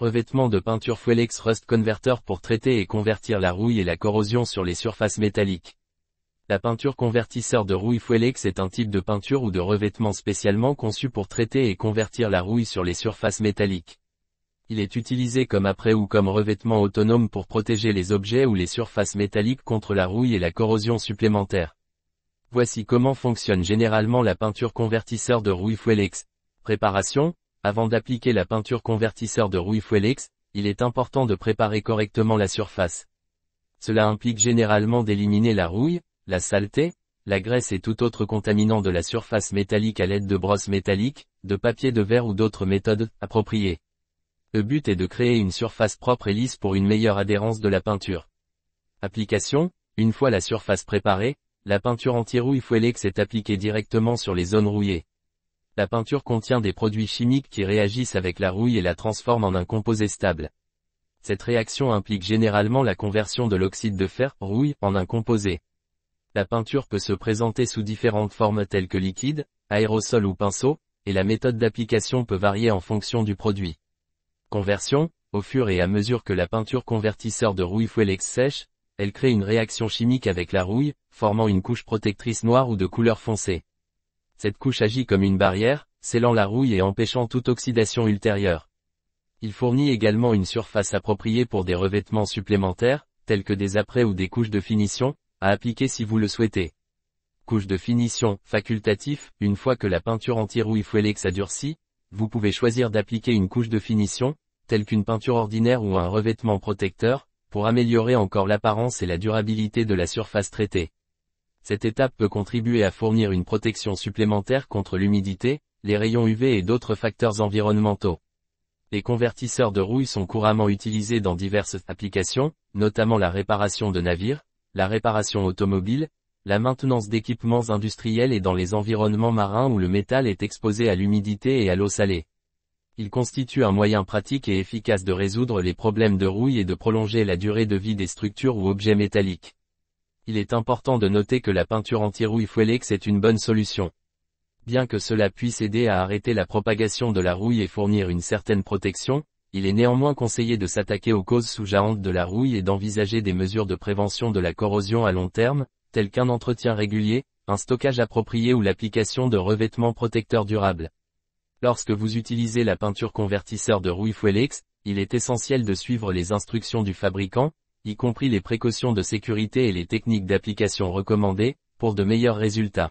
Revêtement de peinture fullex Rust Converter pour traiter et convertir la rouille et la corrosion sur les surfaces métalliques. La peinture convertisseur de rouille Fouelex est un type de peinture ou de revêtement spécialement conçu pour traiter et convertir la rouille sur les surfaces métalliques. Il est utilisé comme après ou comme revêtement autonome pour protéger les objets ou les surfaces métalliques contre la rouille et la corrosion supplémentaires. Voici comment fonctionne généralement la peinture convertisseur de rouille Fouelex. Préparation, avant d'appliquer la peinture convertisseur de rouille Felix, il est important de préparer correctement la surface. Cela implique généralement d'éliminer la rouille, la saleté, la graisse et tout autre contaminant de la surface métallique à l'aide de brosses métalliques, de papier de verre ou d'autres méthodes appropriées. Le but est de créer une surface propre et lisse pour une meilleure adhérence de la peinture. Application, une fois la surface préparée, la peinture anti-rouille Fuelix est appliquée directement sur les zones rouillées. La peinture contient des produits chimiques qui réagissent avec la rouille et la transforment en un composé stable. Cette réaction implique généralement la conversion de l'oxyde de fer, rouille, en un composé. La peinture peut se présenter sous différentes formes telles que liquide, aérosol ou pinceau, et la méthode d'application peut varier en fonction du produit. Conversion, au fur et à mesure que la peinture convertisseur de rouille Fouellex sèche, elle crée une réaction chimique avec la rouille, formant une couche protectrice noire ou de couleur foncée cette couche agit comme une barrière, scellant la rouille et empêchant toute oxydation ultérieure. Il fournit également une surface appropriée pour des revêtements supplémentaires, tels que des apprêts ou des couches de finition, à appliquer si vous le souhaitez. Couche de finition, facultatif, une fois que la peinture anti-rouille Fouélex a durci, vous pouvez choisir d'appliquer une couche de finition, telle qu'une peinture ordinaire ou un revêtement protecteur, pour améliorer encore l'apparence et la durabilité de la surface traitée. Cette étape peut contribuer à fournir une protection supplémentaire contre l'humidité, les rayons UV et d'autres facteurs environnementaux. Les convertisseurs de rouille sont couramment utilisés dans diverses applications, notamment la réparation de navires, la réparation automobile, la maintenance d'équipements industriels et dans les environnements marins où le métal est exposé à l'humidité et à l'eau salée. Ils constituent un moyen pratique et efficace de résoudre les problèmes de rouille et de prolonger la durée de vie des structures ou objets métalliques il est important de noter que la peinture anti-rouille Fuelix est une bonne solution. Bien que cela puisse aider à arrêter la propagation de la rouille et fournir une certaine protection, il est néanmoins conseillé de s'attaquer aux causes sous-jacentes de la rouille et d'envisager des mesures de prévention de la corrosion à long terme, telles qu'un entretien régulier, un stockage approprié ou l'application de revêtements protecteurs durables. Lorsque vous utilisez la peinture convertisseur de rouille Fuelix, il est essentiel de suivre les instructions du fabricant, y compris les précautions de sécurité et les techniques d'application recommandées, pour de meilleurs résultats.